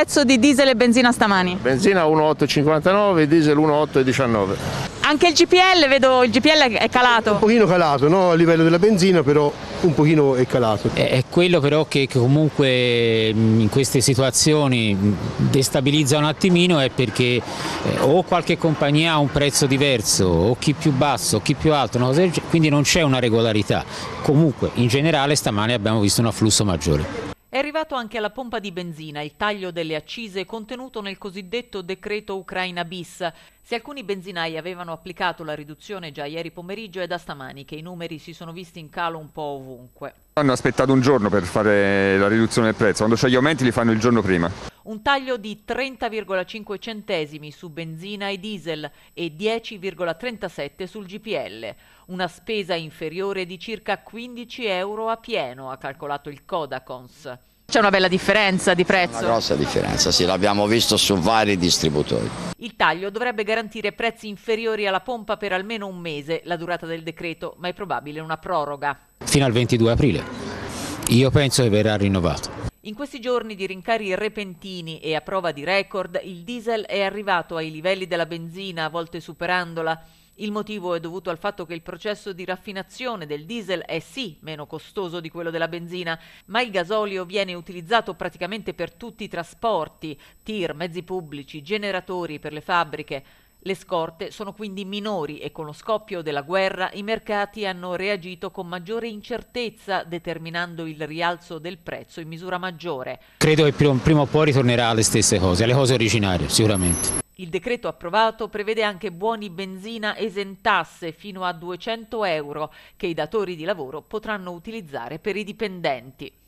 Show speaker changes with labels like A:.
A: prezzo di diesel e benzina stamani?
B: Benzina 1,859, diesel 1,819.
A: Anche il GPL, vedo il GPL è calato. Un pochino calato, no? a livello della benzina però un pochino è calato. È
B: quello però che, comunque in queste situazioni destabilizza un attimino è perché eh, o qualche compagnia ha un prezzo diverso o chi più basso o chi più alto, quindi non c'è una regolarità. Comunque in generale stamani abbiamo visto un afflusso maggiore.
A: È arrivato anche alla pompa di benzina il taglio delle accise contenuto nel cosiddetto decreto Ucraina bis. Se alcuni benzinai avevano applicato la riduzione già ieri pomeriggio è da stamani che i numeri si sono visti in calo un po' ovunque. Hanno aspettato un giorno per fare la riduzione del prezzo, quando c'è gli aumenti li fanno il giorno prima un taglio di 30,5 centesimi su benzina e diesel e 10,37 sul GPL, una spesa inferiore di circa 15 euro a pieno, ha calcolato il Codacons. C'è una bella differenza di prezzo. Una grossa
B: differenza, sì, l'abbiamo visto su vari distributori.
A: Il taglio dovrebbe garantire prezzi inferiori alla pompa per almeno un mese, la durata del decreto, ma è probabile una proroga.
B: Fino al 22 aprile. Io penso che verrà rinnovato.
A: In questi giorni di rincari repentini e a prova di record, il diesel è arrivato ai livelli della benzina, a volte superandola. Il motivo è dovuto al fatto che il processo di raffinazione del diesel è sì meno costoso di quello della benzina, ma il gasolio viene utilizzato praticamente per tutti i trasporti, tir, mezzi pubblici, generatori per le fabbriche. Le scorte sono quindi minori e con lo scoppio della guerra i mercati hanno reagito con maggiore incertezza, determinando il rialzo del prezzo in misura maggiore.
B: Credo che prima o poi ritornerà alle stesse cose, alle cose originarie, sicuramente.
A: Il decreto approvato prevede anche buoni benzina esentasse fino a 200 euro che i datori di lavoro potranno utilizzare per i dipendenti.